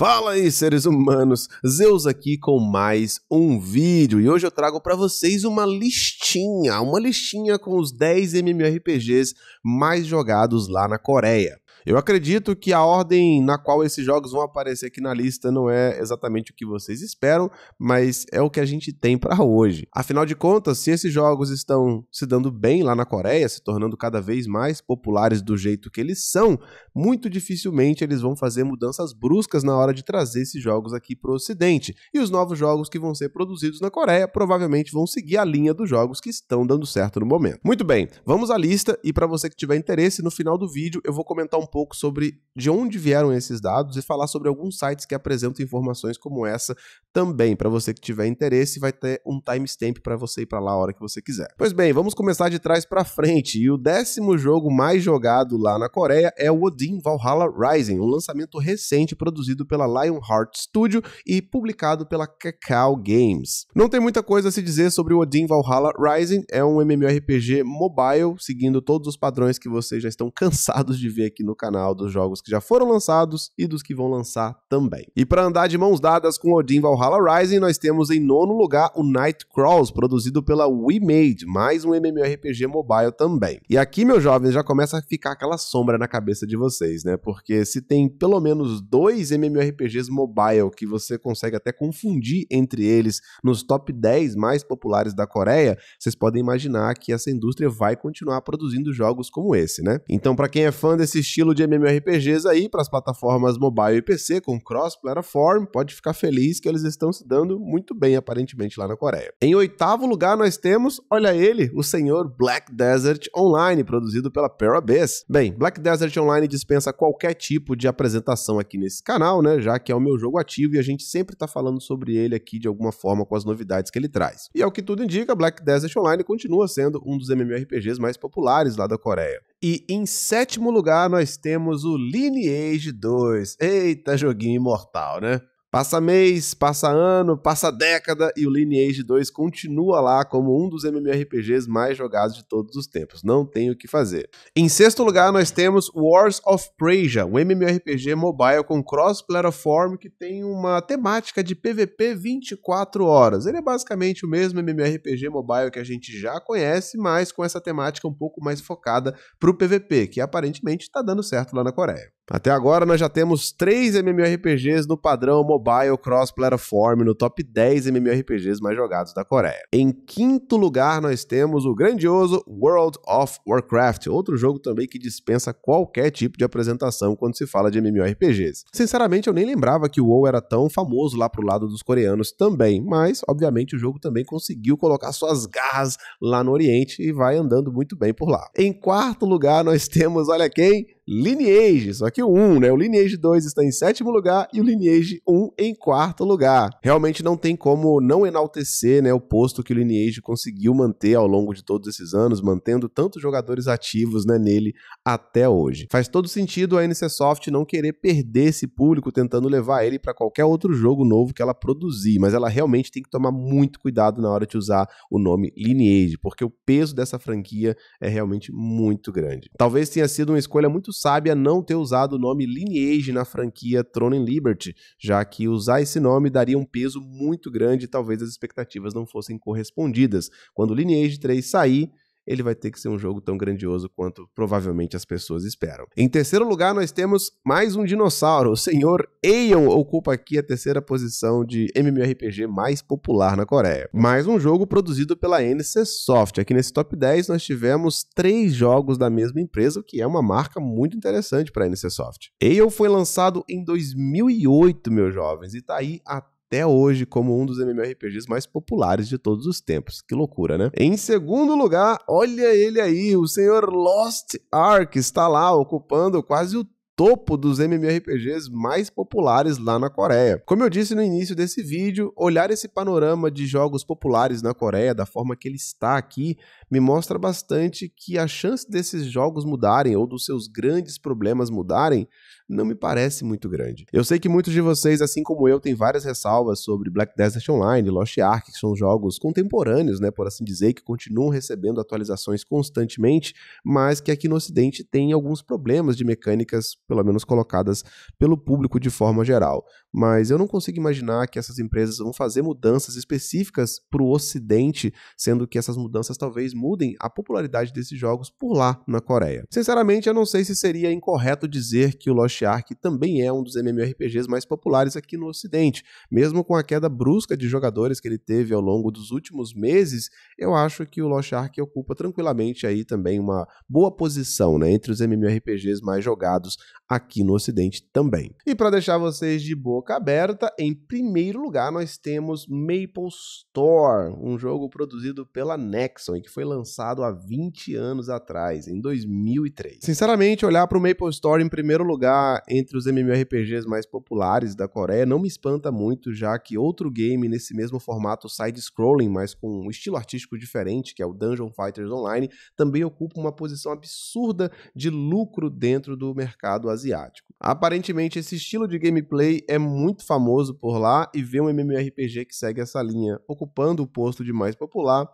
Fala aí, seres humanos! Zeus aqui com mais um vídeo e hoje eu trago para vocês uma listinha, uma listinha com os 10 MMORPGs mais jogados lá na Coreia. Eu acredito que a ordem na qual esses jogos vão aparecer aqui na lista não é exatamente o que vocês esperam, mas é o que a gente tem para hoje. Afinal de contas, se esses jogos estão se dando bem lá na Coreia, se tornando cada vez mais populares do jeito que eles são, muito dificilmente eles vão fazer mudanças bruscas na hora de trazer esses jogos aqui para o Ocidente. E os novos jogos que vão ser produzidos na Coreia provavelmente vão seguir a linha dos jogos que estão dando certo no momento. Muito bem, vamos à lista e para você que tiver interesse, no final do vídeo eu vou comentar um pouco sobre de onde vieram esses dados e falar sobre alguns sites que apresentam informações como essa também. Para você que tiver interesse, vai ter um timestamp para você ir para lá a hora que você quiser. Pois bem, vamos começar de trás para frente. E o décimo jogo mais jogado lá na Coreia é o Odin Valhalla Rising, um lançamento recente produzido pela Lionheart Studio e publicado pela Kakao Games. Não tem muita coisa a se dizer sobre o Odin Valhalla Rising, é um MMORPG mobile, seguindo todos os padrões que vocês já estão cansados de ver aqui no canal dos jogos que já foram lançados e dos que vão lançar também. E para andar de mãos dadas com Odin Valhalla Rising, nós temos em nono lugar o Night Crawls, produzido pela WeMade, mais um MMORPG mobile também. E aqui, meus jovens, já começa a ficar aquela sombra na cabeça de vocês, né? Porque se tem pelo menos dois MMORPGs mobile que você consegue até confundir entre eles nos top 10 mais populares da Coreia, vocês podem imaginar que essa indústria vai continuar produzindo jogos como esse, né? Então, para quem é fã desse estilo modelo de MMORPGs aí para as plataformas mobile e PC com cross-platform. Pode ficar feliz que eles estão se dando muito bem, aparentemente, lá na Coreia. Em oitavo lugar, nós temos, olha ele, o senhor Black Desert Online, produzido pela Parabase. Bem, Black Desert Online dispensa qualquer tipo de apresentação aqui nesse canal, né? Já que é o meu jogo ativo e a gente sempre está falando sobre ele aqui de alguma forma com as novidades que ele traz. E ao que tudo indica, Black Desert Online continua sendo um dos MMORPGs mais populares lá da Coreia. E em sétimo lugar nós temos o Lineage 2. Eita, joguinho imortal, né? Passa mês, passa ano, passa década e o Lineage 2 continua lá como um dos MMORPGs mais jogados de todos os tempos. Não tem o que fazer. Em sexto lugar, nós temos Wars of Preysia, um MMORPG mobile com cross-platform que tem uma temática de PVP 24 horas. Ele é basicamente o mesmo MMORPG mobile que a gente já conhece, mas com essa temática um pouco mais focada para o PVP, que aparentemente está dando certo lá na Coreia. Até agora nós já temos 3 MMORPGs no padrão mobile cross-platform no top 10 MMORPGs mais jogados da Coreia. Em quinto lugar nós temos o grandioso World of Warcraft, outro jogo também que dispensa qualquer tipo de apresentação quando se fala de MMORPGs. Sinceramente eu nem lembrava que o WoW era tão famoso lá pro lado dos coreanos também, mas obviamente o jogo também conseguiu colocar suas garras lá no Oriente e vai andando muito bem por lá. Em quarto lugar nós temos, olha quem, Lineage, só que o 1, né? O Lineage 2 está em sétimo lugar e o Lineage 1 em quarto lugar. Realmente não tem como não enaltecer, né, o posto que o Lineage conseguiu manter ao longo de todos esses anos, mantendo tantos jogadores ativos, né, nele até hoje. Faz todo sentido a NCSoft não querer perder esse público tentando levar ele para qualquer outro jogo novo que ela produzir, mas ela realmente tem que tomar muito cuidado na hora de usar o nome Lineage, porque o peso dessa franquia é realmente muito grande. Talvez tenha sido uma escolha muito sábia não ter usado o nome Lineage na franquia Throne and Liberty, já que usar esse nome daria um peso muito grande e talvez as expectativas não fossem correspondidas. Quando Lineage 3 sair, ele vai ter que ser um jogo tão grandioso quanto provavelmente as pessoas esperam. Em terceiro lugar, nós temos mais um dinossauro. O senhor Aeon ocupa aqui a terceira posição de MMORPG mais popular na Coreia. Mais um jogo produzido pela NC Soft. Aqui nesse top 10 nós tivemos três jogos da mesma empresa, o que é uma marca muito interessante para a NC Soft. Aeon foi lançado em 2008, meus jovens, e está aí até até hoje como um dos MMORPGs mais populares de todos os tempos. Que loucura, né? Em segundo lugar, olha ele aí, o senhor Lost Ark está lá ocupando quase o topo dos MMORPGs mais populares lá na Coreia. Como eu disse no início desse vídeo, olhar esse panorama de jogos populares na Coreia da forma que ele está aqui me mostra bastante que a chance desses jogos mudarem ou dos seus grandes problemas mudarem não me parece muito grande. Eu sei que muitos de vocês, assim como eu, têm várias ressalvas sobre Black Desert Online, Lost Ark, que são jogos contemporâneos, né, por assim dizer, que continuam recebendo atualizações constantemente, mas que aqui no Ocidente tem alguns problemas de mecânicas, pelo menos colocadas pelo público de forma geral mas eu não consigo imaginar que essas empresas vão fazer mudanças específicas para o Ocidente, sendo que essas mudanças talvez mudem a popularidade desses jogos por lá na Coreia. Sinceramente, eu não sei se seria incorreto dizer que o Lost Ark também é um dos MMORPGs mais populares aqui no Ocidente, mesmo com a queda brusca de jogadores que ele teve ao longo dos últimos meses, eu acho que o Lost Ark ocupa tranquilamente aí também uma boa posição, né, entre os MMORPGs mais jogados aqui no Ocidente também. E para deixar vocês de boa boca aberta. Em primeiro lugar, nós temos Maple Store, um jogo produzido pela Nexon e que foi lançado há 20 anos atrás, em 2003. Sinceramente, olhar para o Maple Store em primeiro lugar entre os MMORPGs mais populares da Coreia não me espanta muito, já que outro game nesse mesmo formato side-scrolling, mas com um estilo artístico diferente, que é o Dungeon Fighters Online, também ocupa uma posição absurda de lucro dentro do mercado asiático. Aparentemente, esse estilo de gameplay é muito famoso por lá e vê um MMORPG que segue essa linha, ocupando o posto de mais popular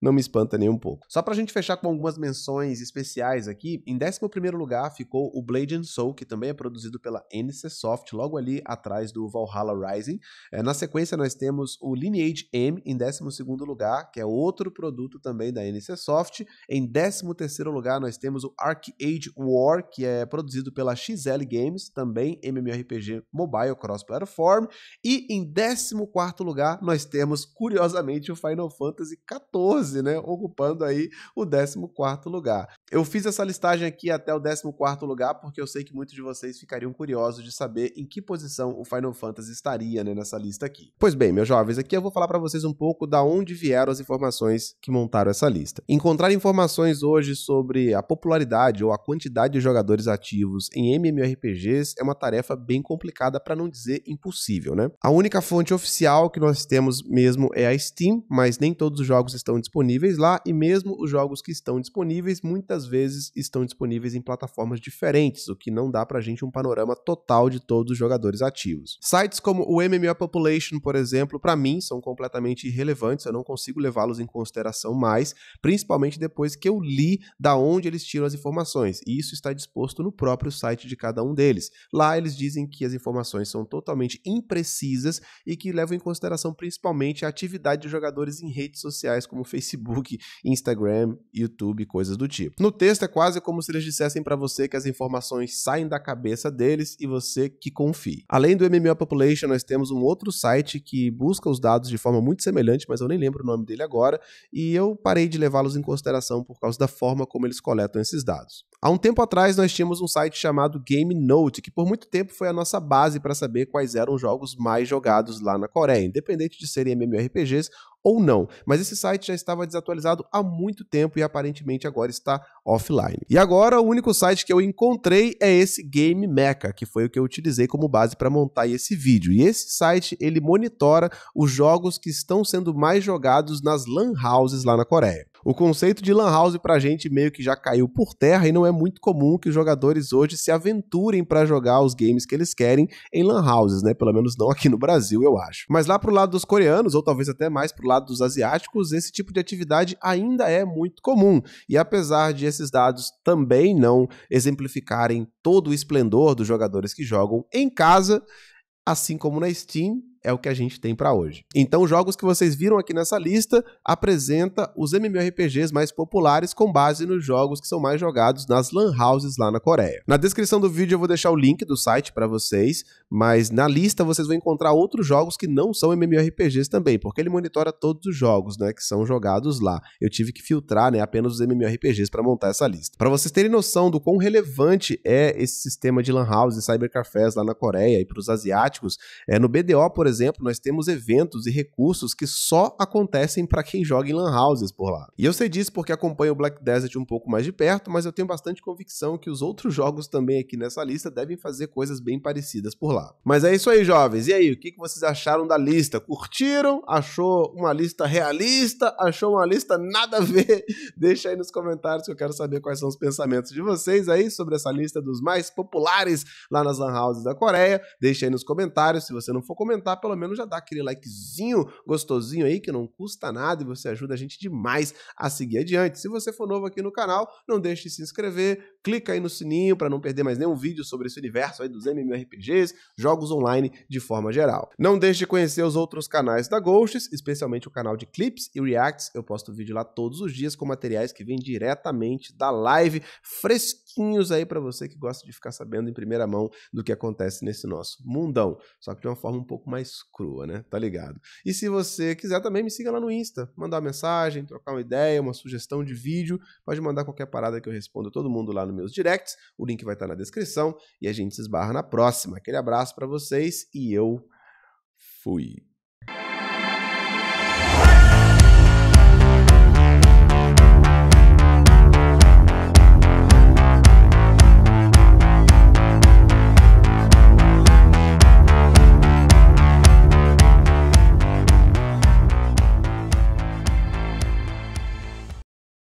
não me espanta nem um pouco. Só pra gente fechar com algumas menções especiais aqui, em 11 lugar ficou o Blade and Soul, que também é produzido pela NCSoft, logo ali atrás do Valhalla Rising. É, na sequência, nós temos o Lineage M em 12 lugar, que é outro produto também da NCSoft. Em 13 lugar, nós temos o Arcade War, que é produzido pela XL Games, também MMORPG Mobile Cross Platform. E em 14 lugar, nós temos, curiosamente, o Final Fantasy XIV 14, né? Ocupando aí o 14 lugar. Eu fiz essa listagem aqui até o 14º lugar porque eu sei que muitos de vocês ficariam curiosos de saber em que posição o Final Fantasy estaria né, nessa lista aqui. Pois bem, meus jovens, aqui eu vou falar para vocês um pouco da onde vieram as informações que montaram essa lista. Encontrar informações hoje sobre a popularidade ou a quantidade de jogadores ativos em MMORPGs é uma tarefa bem complicada para não dizer impossível, né? A única fonte oficial que nós temos mesmo é a Steam, mas nem todos os jogos estão disponíveis lá e mesmo os jogos que estão disponíveis muitas muitas vezes estão disponíveis em plataformas diferentes, o que não dá pra gente um panorama total de todos os jogadores ativos. Sites como o MMO Population, por exemplo, para mim são completamente irrelevantes, eu não consigo levá-los em consideração mais, principalmente depois que eu li da onde eles tiram as informações, e isso está disposto no próprio site de cada um deles. Lá eles dizem que as informações são totalmente imprecisas e que levam em consideração principalmente a atividade de jogadores em redes sociais como Facebook, Instagram, YouTube, coisas do tipo. No no texto é quase como se eles dissessem para você que as informações saem da cabeça deles e você que confie. Além do MMO Population, nós temos um outro site que busca os dados de forma muito semelhante, mas eu nem lembro o nome dele agora, e eu parei de levá-los em consideração por causa da forma como eles coletam esses dados. Há um tempo atrás, nós tínhamos um site chamado Game Note, que por muito tempo foi a nossa base para saber quais eram os jogos mais jogados lá na Coreia, independente de serem MMORPGs ou não. Mas esse site já estava desatualizado há muito tempo e aparentemente agora está offline. E agora, o único site que eu encontrei é esse Game Mecha, que foi o que eu utilizei como base para montar esse vídeo. E esse site, ele monitora os jogos que estão sendo mais jogados nas LAN houses lá na Coreia. O conceito de Lan House pra gente meio que já caiu por terra e não é muito comum que os jogadores hoje se aventurem para jogar os games que eles querem em Lan Houses, né? Pelo menos não aqui no Brasil, eu acho. Mas lá pro lado dos coreanos, ou talvez até mais pro lado dos asiáticos, esse tipo de atividade ainda é muito comum. E apesar de esses dados também não exemplificarem todo o esplendor dos jogadores que jogam em casa, assim como na Steam, é o que a gente tem para hoje. Então, jogos que vocês viram aqui nessa lista apresenta os MMORPGs mais populares com base nos jogos que são mais jogados nas LAN houses lá na Coreia. Na descrição do vídeo eu vou deixar o link do site para vocês, mas na lista vocês vão encontrar outros jogos que não são MMORPGs também, porque ele monitora todos os jogos, né, que são jogados lá. Eu tive que filtrar, né, apenas os MMORPGs para montar essa lista. Para vocês terem noção do quão relevante é esse sistema de LAN houses e cybercafés lá na Coreia e para os asiáticos, é no BDO, por exemplo, nós temos eventos e recursos que só acontecem para quem joga em lan houses por lá. E eu sei disso porque acompanho o Black Desert um pouco mais de perto, mas eu tenho bastante convicção que os outros jogos também aqui nessa lista devem fazer coisas bem parecidas por lá. Mas é isso aí, jovens. E aí, o que vocês acharam da lista? Curtiram? Achou uma lista realista? Achou uma lista nada a ver? Deixa aí nos comentários que eu quero saber quais são os pensamentos de vocês aí sobre essa lista dos mais populares lá nas lan houses da Coreia. Deixa aí nos comentários. Se você não for comentar, pelo menos já dá aquele likezinho gostosinho aí, que não custa nada e você ajuda a gente demais a seguir adiante. Se você for novo aqui no canal, não deixe de se inscrever, clica aí no sininho para não perder mais nenhum vídeo sobre esse universo aí dos MMORPGs, jogos online de forma geral. Não deixe de conhecer os outros canais da Ghosts, especialmente o canal de clips e reacts. Eu posto vídeo lá todos os dias com materiais que vêm diretamente da live, fresquinhos aí para você que gosta de ficar sabendo em primeira mão do que acontece nesse nosso mundão, só que de uma forma um pouco mais crua, né? Tá ligado? E se você quiser também me siga lá no Insta, mandar uma mensagem, trocar uma ideia, uma sugestão de vídeo, pode mandar qualquer parada que eu respondo todo mundo lá no meus directs, o link vai estar na descrição e a gente se esbarra na próxima. Aquele abraço para vocês e eu fui.